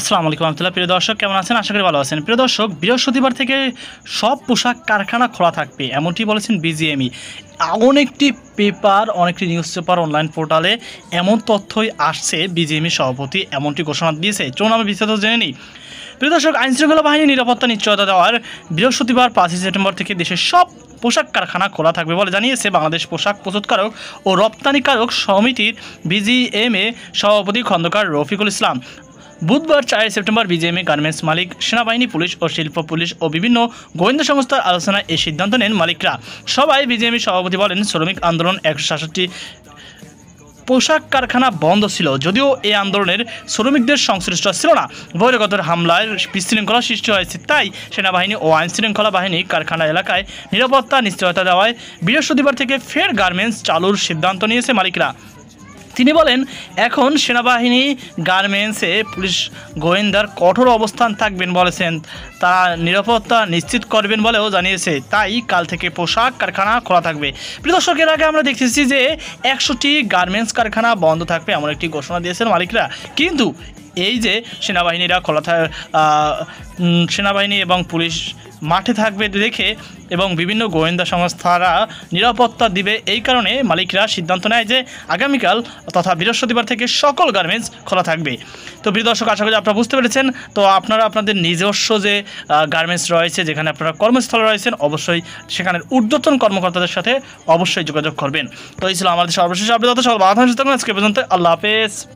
আসসালামু আলাইকুম আমতুল্লাহ প্রিয় দর্শক কেমন আছেন আশা করি ভালো আছেন প্রিয় দর্শক বৃহস্পতিবার থেকে সব পোশাক কারখানা খোলা থাকবে এমনটি বলেছেন বিজিএমই অনেকটি পেপার অনেকটি নিউজ পেপার অনলাইন পোর্টালে এমন তথ্যই আসছে বিজিএমই সভাপতি এমনটি ঘোষণা দিয়েছে চলুন আমি বিস্তারিত জেনে নিই প্রিয় দর্শক আইনশৃঙ্খলা বাহিনীর নিরাপত্তা নিশ্চয়তা দেওয়ার বৃহস্পতিবার পাঁচই সেপ্টেম্বর থেকে দেশের সব পোশাক কারখানা খোলা থাকবে বলে জানিয়েছে বাংলাদেশ পোশাক প্রস্তুতকারক ও রপ্তানিকারক সমিতির বিজিএমএ সভাপতি খন্দকার রফিকুল ইসলাম বুধবার চারই সেপ্টেম্বর বিজেএমএ গার্মেন্টস মালিক সেনাবাহিনী পুলিশ ও শিল্প পুলিশ ও বিভিন্ন গোয়েন্দা সংস্থার আলোচনায় এই সিদ্ধান্ত নেন মালিকরা সবাই বিজেএমএ সভাপতি বলেন শ্রমিক আন্দোলন একশো পোশাক কারখানা বন্ধ ছিল যদিও এই আন্দোলনের শ্রমিকদের সংশ্লিষ্ট ছিল না বহিরাগতের হামলায় বিশৃঙ্খলা সৃষ্টি হয়েছে তাই সেনাবাহিনী ও আইন শৃঙ্খলা বাহিনী কারখানা এলাকায় নিরাপত্তা নিশ্চয়তা দেওয়ায় বৃহস্পতিবার থেকে ফের গার্মেন্টস চালুর সিদ্ধান্ত নিয়েছে মালিকরা তিনি বলেন এখন সেনাবাহিনী গার্মেন্টসে পুলিশ গোয়েন্দার কঠোর অবস্থান থাকবেন বলেছেন তারা নিরাপত্তা নিশ্চিত করবেন বলেও জানিয়েছে তাই কাল থেকে পোশাক কারখানা খোলা থাকবে দর্শকের আগে আমরা দেখতেছি যে একশোটি গার্মেন্টস কারখানা বন্ধ থাকবে এমন একটি ঘোষণা দিয়েছেন মালিকরা কিন্তু এই যে সেনাবাহিনীরা খোলা সেনাবাহিনী এবং পুলিশ মাঠে থাকবে দেখে এবং বিভিন্ন গোয়েন্দা সংস্থারা নিরাপত্তা দিবে এই কারণে মালিকরা সিদ্ধান্ত নেয় যে আগামীকাল তথা বৃহস্পতিবার থেকে সকল গার্মেন্টস খোলা থাকবে তো প্রিয় দর্শক আশা করি আপনারা বুঝতে পেরেছেন তো আপনারা আপনাদের নিজস্ব যে গার্মেন্টস রয়েছে যেখানে আপনারা কর্মস্থলে রয়েছেন অবশ্যই সেখানের ঊর্ধ্বতন কর্মকর্তাদের সাথে অবশ্যই যোগাযোগ করবেন তো এই ছিল আমাদের সর্বশেষ আপডেট সকল বাধা আজকে পর্যন্ত আল্লাহ হাফেজ